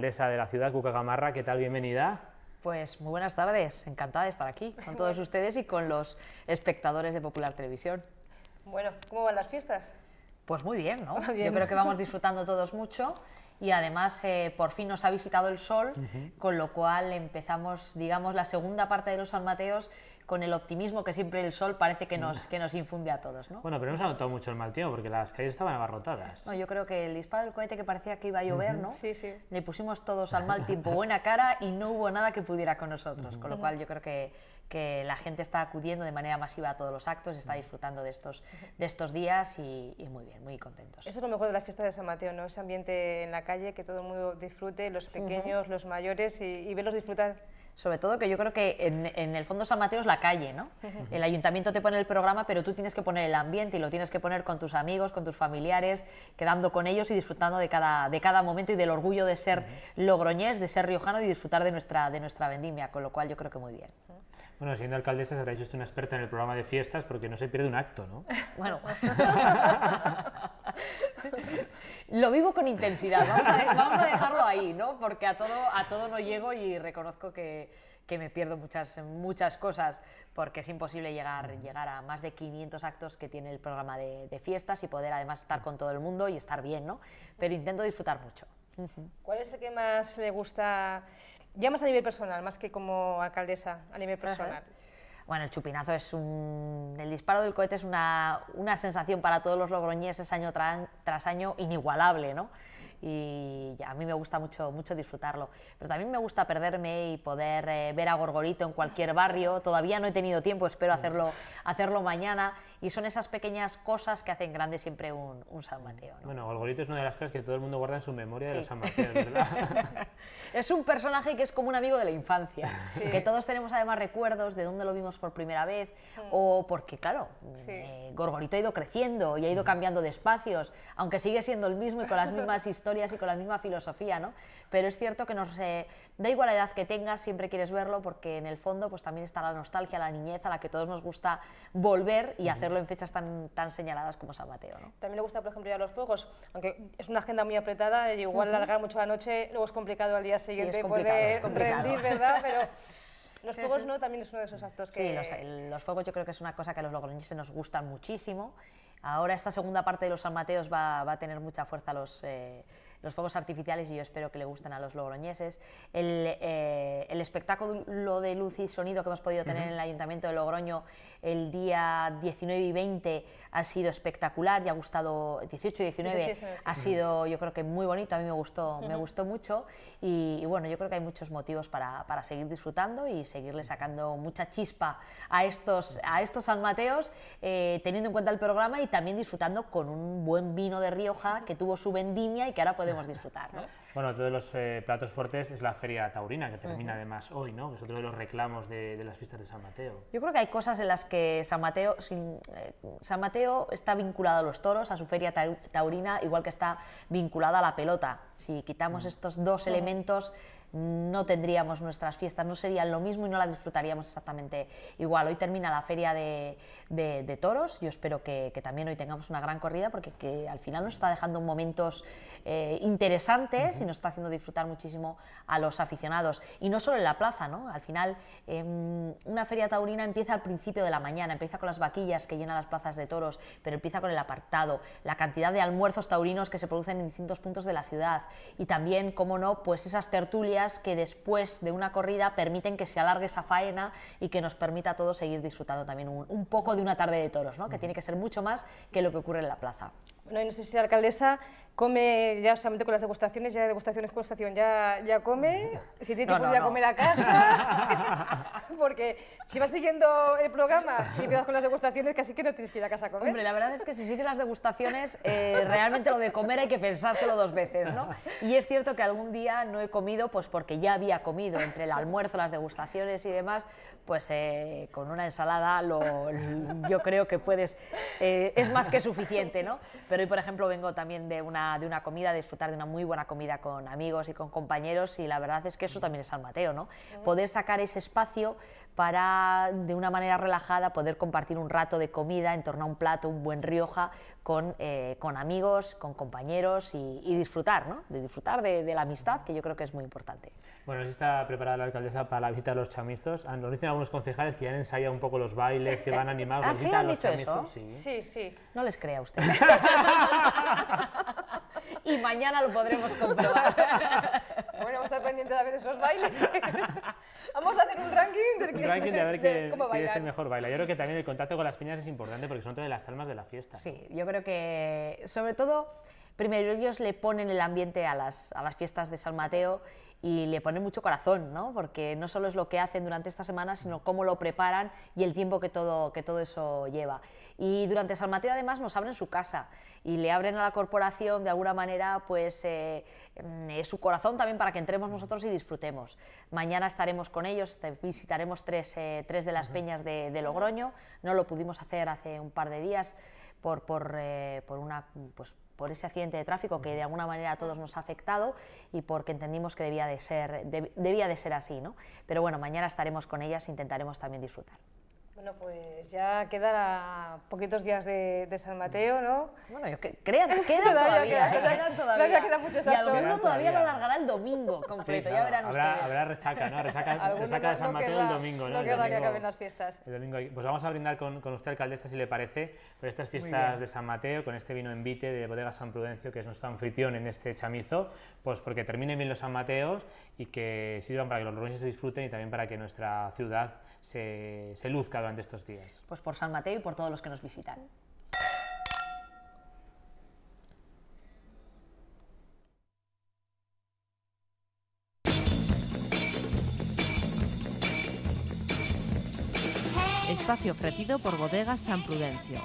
de la ciudad, Cuca Gamarra. ¿Qué tal? Bienvenida. Pues muy buenas tardes, encantada de estar aquí con todos ustedes y con los espectadores de Popular Televisión. Bueno, ¿cómo van las fiestas? Pues muy bien, ¿no? Yo creo que vamos disfrutando todos mucho y además eh, por fin nos ha visitado el sol, con lo cual empezamos, digamos, la segunda parte de los San Mateos con el optimismo que siempre el sol parece que nos, mm. que nos infunde a todos. ¿no? Bueno, pero hemos se ha notado mucho el mal tiempo porque las calles estaban abarrotadas. No, yo creo que el disparo del cohete que parecía que iba a llover, ¿no? Sí, sí. Le pusimos todos al mal tiempo buena cara y no hubo nada que pudiera con nosotros, con lo cual yo creo que, que la gente está acudiendo de manera masiva a todos los actos, está disfrutando de estos, de estos días y, muy bien, muy contentos. Eso es lo mejor de la fiesta de San Mateo, ¿no? ese ambiente en la calle que todo el mundo disfrute, los pequeños, los mayores y, y verlos disfrutar sobre todo que yo creo que en, el fondo San Mateo es la calle, ¿no? El ayuntamiento te pone el programa, pero tú tienes que poner el ambiente y lo tienes que poner con tus amigos, con tus familiares, quedando con ellos y disfrutando de cada, de cada momento y del orgullo de ser logroñés, de ser riojano y disfrutar de nuestra, de nuestra vendimia, con lo cual yo creo que muy bien. Bueno, siendo alcaldesa se usted una experta en el programa de fiestas porque no se pierde un acto, ¿no? bueno. Lo vivo con intensidad, vamos a, dejarlo ahí, ¿no? Porque a todo, a todo no llego y reconozco que, me pierdo muchas, muchas cosas, porque es imposible llegar, llegar a más de 500 actos que tiene el programa de, fiestas y poder además estar con todo el mundo y estar bien, Pero intento disfrutar mucho. ¿Cuál es el que más le gusta, ya más a nivel personal, más que como alcaldesa, a nivel personal? Bueno, el chupinazo es un... El disparo del cohete es una, una sensación para todos los logroñeses año tras año inigualable, ¿no? y a mí me gusta mucho, mucho disfrutarlo. Pero también me gusta perderme y poder eh, ver a Gorgorito en cualquier barrio. Todavía no he tenido tiempo, espero mm. hacerlo, hacerlo mañana. Y son esas pequeñas cosas que hacen grande siempre un, San Mateo. Bueno, Gorgorito es una de las cosas que todo el mundo guarda en su memoria de los San Mateo, ¿verdad? es un personaje que es como un amigo de la infancia, que todos tenemos además recuerdos de dónde lo vimos por primera vez, o porque, claro, eh, Gorgorito ha ido creciendo y ha ido mm. cambiando de espacios, aunque sigue siendo el mismo y con las mismas historias historias y con la misma filosofía, ¿no? Pero es cierto que no da igual la edad que tengas, siempre quieres verlo porque en el fondo pues también está la nostalgia, la niñez a la que todos nos gusta volver y hacerlo en fechas tan, tan señaladas como San Mateo, ¿no? También le gusta, por ejemplo, ir a los fuegos, aunque es una agenda muy apretada, y eh, igual largar mucho la noche, luego es complicado al día siguiente poder rendir, ¿verdad? Pero... Los fuegos no, también es uno de esos actos que... Sí, los, los fuegos yo creo que es una cosa que a los logroñeses nos gustan muchísimo Ahora esta segunda parte de los San Mateos va, a tener mucha fuerza los, eh, los fuegos artificiales y yo espero que le gusten a los logroñeses. El, eh, el espectáculo de luz y sonido que hemos podido tener en el Ayuntamiento de Logroño el día 19 y 20 ha sido espectacular y ha gustado, 18 y 19, ha sido yo creo que muy bonito, a mí me gustó, me gustó mucho y, bueno, yo creo que hay muchos motivos para, para seguir disfrutando y seguirle sacando mucha chispa a estos, a estos San Mateos, eh, teniendo en cuenta el programa y también disfrutando con un buen vino de Rioja que tuvo su vendimia y que ahora podemos podemos disfrutar. Bueno, otro de los eh, platos fuertes es la feria taurina, que termina además hoy, ¿no? que es otro de los reclamos de, las fiestas de San Mateo. Yo creo que hay cosas en las que San Mateo, eh, San Mateo está vinculado a los toros, a su feria taurina, igual que está vinculada a la pelota. Si quitamos estos dos elementos no tendríamos nuestras fiestas, no serían lo mismo y no las disfrutaríamos exactamente igual. Hoy termina la feria de, toros, yo espero que, también hoy tengamos una gran corrida porque al final nos está dejando momentos eh, interesantes y nos está haciendo disfrutar muchísimo a los aficionados. Y no solo en la plaza, ¿no? Al final em, una feria taurina empieza al principio de la mañana, empieza con las vaquillas que llenan las plazas de toros, pero empieza con el apartado, la cantidad de almuerzos taurinos que se producen en distintos puntos de la ciudad y también, cómo no, pues esas tertulias que después de una corrida permiten que se alargue esa faena y que nos permita a todos seguir disfrutando también un, un poco de una tarde de toros, ¿no? que tiene que ser mucho más que lo que ocurre en la plaza no sé si la alcaldesa come ya solamente con las degustaciones, ya degustaciones, es estación, ya, ya come, si tiene no, que comer a casa, porque si vas siguiendo el programa y quedas con las degustaciones, casi que no tienes que ir a casa a comer. Hombre, la verdad es que si sigues las degustaciones, eh, realmente lo de comer hay que pensárselo dos veces, ¿no? Y es cierto que algún día no he comido, pues porque ya había comido, entre el almuerzo, las degustaciones y demás, pues eh, con una ensalada lo, yo creo que puedes, eh, es más que suficiente, ¿no? Pero hoy, por ejemplo, vengo también de una, comida, disfrutar de una muy buena comida con amigos y con compañeros y la verdad es que eso también es San Mateo, ¿no? Poder sacar ese espacio para, de una manera relajada, poder compartir un rato de comida en torno a un plato, un buen Rioja, con, eh, con amigos, con compañeros y, disfrutar, ¿no? De disfrutar de, la amistad, que yo creo que es muy importante. Bueno, así está preparada la alcaldesa para la visita a los chamizos. Ah, nos dicen algunos concejales que ya han ensayado un poco los bailes, que van animados. ¿Ah, sí han dicho chamizos? eso? Sí. sí, sí. No les crea usted. y mañana lo podremos comprobar de a veces esos bailes. Vamos a hacer un ranking, de, es el mejor baile. Yo creo que también el contacto con las piñas es importante porque son otra de las almas de la fiesta. Sí, yo creo que sobre todo, primero ellos le ponen el ambiente a las, a las fiestas de San Mateo y le ponen mucho corazón, Porque no solo es lo que hacen durante esta semana, sino cómo lo preparan y el tiempo que todo, que todo eso lleva. Y durante San Mateo además nos abren su casa y le abren a la corporación de alguna manera pues eh, mm, su corazón también para que entremos nosotros y disfrutemos. Mañana estaremos con ellos, visitaremos eh, tres, de las peñas de Logroño, no lo pudimos hacer hace un par de días. Eh, por, una, pues, ese accidente de tráfico que de alguna manera a todos nos ha afectado y porque entendimos que debía de ser, debía de ser así. ¿no? Pero bueno, mañana estaremos con ellas e intentaremos también disfrutar. Bueno, pues ya quedan poquitos días de, San Mateo, ¿no? Bueno, yo que, crean, quedan todavía. ¿eh? Quedan todavía. Quedan muchos y a lo todavía lo alargará el domingo completo, ya verán habrá, ustedes. Habrá resaca, ¿no? Resaca, de San Mateo el domingo, ¿no? No queda que acaben las fiestas. El domingo, pues vamos a brindar con, con usted, alcaldesa, si le parece, por estas fiestas de San Mateo, con este vino envite de Bodega San Prudencio, que es nuestro anfitrión en este chamizo, pues porque terminen bien los San Mateos y que sirvan para que los ruines se disfruten y también para que nuestra ciudad se, se luzca durante estos días? Pues por San Mateo y por todos los que nos visitan. Espacio ofrecido por Bodegas San Prudencio.